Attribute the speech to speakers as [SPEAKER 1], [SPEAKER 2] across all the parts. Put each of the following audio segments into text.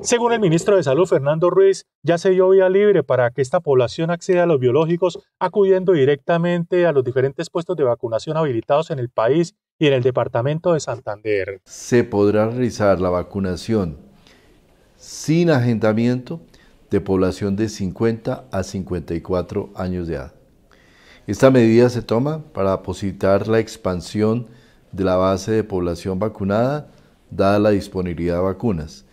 [SPEAKER 1] Según el ministro de Salud, Fernando Ruiz, ya se dio vía libre para que esta población acceda a los biológicos, acudiendo directamente a los diferentes puestos de vacunación habilitados en el país y en el departamento de Santander.
[SPEAKER 2] Se podrá realizar la vacunación sin agendamiento de población de 50 a 54 años de edad. Esta medida se toma para posibilitar la expansión de la base de población vacunada, dada la disponibilidad de vacunas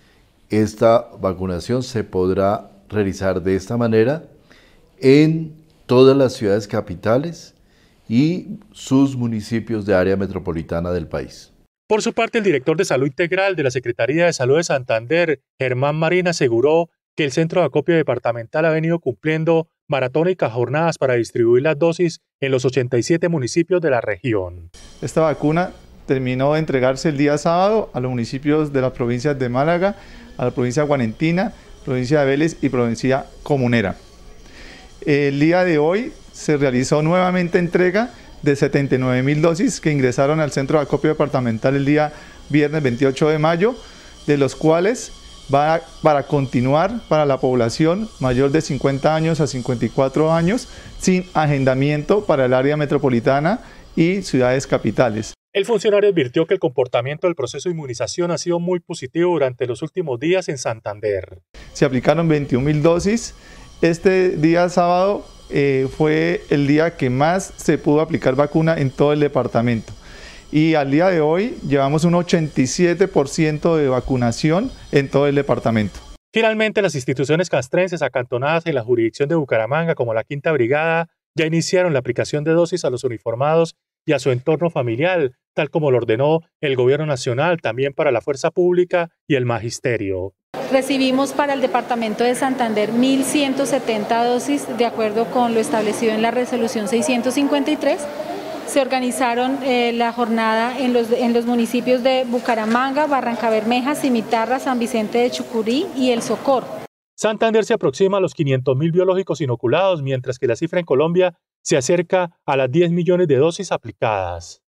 [SPEAKER 2] esta vacunación se podrá realizar de esta manera en todas las ciudades capitales y sus municipios de área metropolitana del país.
[SPEAKER 1] Por su parte, el director de Salud Integral de la Secretaría de Salud de Santander, Germán Marín, aseguró que el Centro de Acopio Departamental ha venido cumpliendo maratónicas
[SPEAKER 3] jornadas para distribuir las dosis en los 87 municipios de la región. Esta vacuna terminó de entregarse el día sábado a los municipios de las provincias de Málaga, a la provincia de guanentina, provincia de Vélez y provincia comunera. El día de hoy se realizó nuevamente entrega de 79 mil dosis que ingresaron al centro de acopio departamental el día viernes 28 de mayo, de los cuales va para continuar para la población mayor de 50 años a 54 años sin agendamiento para el área metropolitana y ciudades capitales.
[SPEAKER 1] El funcionario advirtió que el comportamiento del proceso de inmunización ha sido muy positivo durante los últimos días en Santander.
[SPEAKER 3] Se aplicaron 21 mil dosis. Este día sábado eh, fue el día que más se pudo aplicar vacuna en todo el departamento. Y al día de hoy llevamos un 87% de vacunación en todo el departamento.
[SPEAKER 1] Finalmente, las instituciones castrenses acantonadas en la jurisdicción de Bucaramanga, como la Quinta Brigada, ya iniciaron la aplicación de dosis a los uniformados y a su entorno familiar, tal como lo ordenó el Gobierno Nacional, también para la Fuerza Pública y el Magisterio.
[SPEAKER 4] Recibimos para el Departamento de Santander 1.170 dosis de acuerdo con lo establecido en la resolución 653. Se organizaron eh, la jornada en los, en los municipios de Bucaramanga, Barranca Bermeja, Cimitarra, San Vicente de Chucurí y El Socor.
[SPEAKER 1] Santander se aproxima a los 500.000 biológicos inoculados, mientras que
[SPEAKER 3] la cifra en Colombia se acerca a las 10 millones de dosis aplicadas.